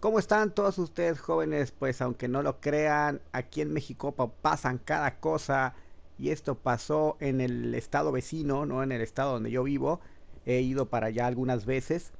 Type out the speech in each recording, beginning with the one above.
¿Cómo están todos ustedes jóvenes? Pues aunque no lo crean, aquí en México pasan cada cosa y esto pasó en el estado vecino, no en el estado donde yo vivo. He ido para allá algunas veces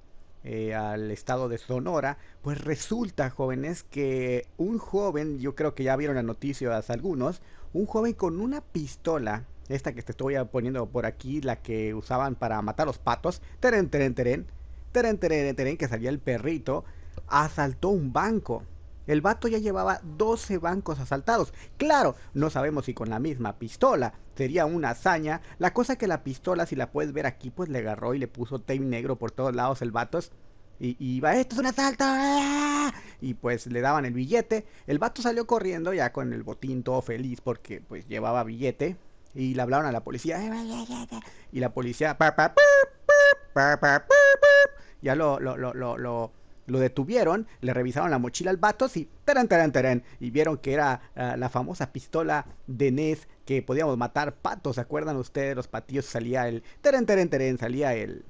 eh, al estado de Sonora. Pues resulta, jóvenes, que un joven, yo creo que ya vieron las noticias algunos, un joven con una pistola, esta que te estoy poniendo por aquí, la que usaban para matar los patos, teren, teren, teren, teren, teren, teren, que salía el perrito asaltó un banco. El vato ya llevaba 12 bancos asaltados. Claro, no sabemos si con la misma pistola. Sería una hazaña. La cosa que la pistola, si la puedes ver aquí, pues le agarró y le puso tape negro por todos lados el vato. Y, iba, esto es un asalto. Y pues le daban el billete. El vato salió corriendo ya con el botín todo feliz porque pues llevaba billete. Y le hablaron a la policía. Y la policía... Ya lo, lo, lo, lo lo detuvieron, le revisaron la mochila al vato y taran, y vieron que era ah, la famosa pistola de NES que podíamos matar patos. ¿Se acuerdan ustedes? Los patillos salía el taran, teren salía el,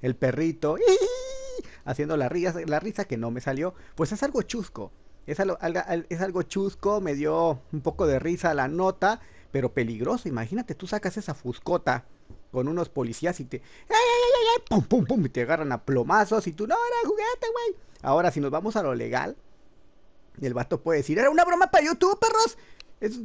el perrito haciendo la risa, la risa que no me salió. Pues es algo chusco. Es es algo chusco, me dio un poco de risa la nota, pero peligroso. Imagínate, tú sacas esa fuscota con unos policías y te. ¡Ay, ay, ay, ay, pum, pum, pum! Y te agarran a plomazos y tú, no, era juguete, güey. Ahora, si nos vamos a lo legal, el vato puede decir, era una broma para YouTube, perros.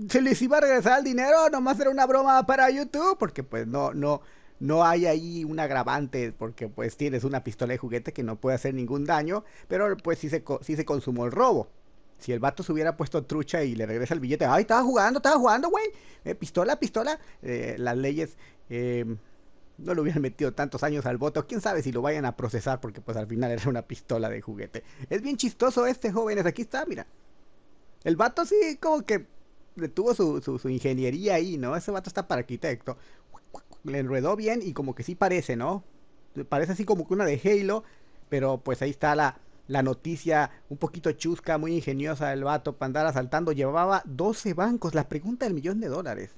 se les iba a regresar el dinero, nomás era una broma para YouTube, porque pues no, no, no hay ahí un agravante porque pues tienes una pistola de juguete que no puede hacer ningún daño, pero pues sí se, sí se consumó el robo. Si el vato se hubiera puesto trucha y le regresa el billete, ay, estaba jugando, estaba jugando, güey. Eh, pistola, pistola. Eh, las leyes eh, no lo hubieran metido tantos años al voto. Quién sabe si lo vayan a procesar porque pues al final era una pistola de juguete. Es bien chistoso este, jóvenes. Aquí está, mira. El vato sí como que tuvo su, su, ingeniería ahí, ¿no? Ese vato está para arquitecto. Le enredó bien y como que sí parece, ¿no? Parece así como que una de Halo, pero pues ahí está la, la noticia un poquito chusca, muy ingeniosa del vato para andar asaltando. Llevaba 12 bancos, la pregunta del millón de dólares.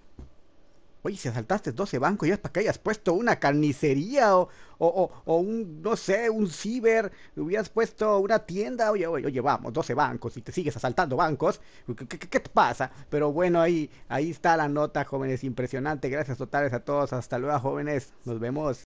Oye, si asaltaste 12 bancos, ya es para que hayas puesto una carnicería o, o, o, un, no sé, un ciber, hubieras puesto una tienda, oye, oye, oye, vamos, 12 bancos y te sigues asaltando bancos, ¿qué, qué te pasa? Pero bueno, ahí, ahí está la nota, jóvenes, impresionante, gracias totales a todos, hasta luego, jóvenes, nos vemos.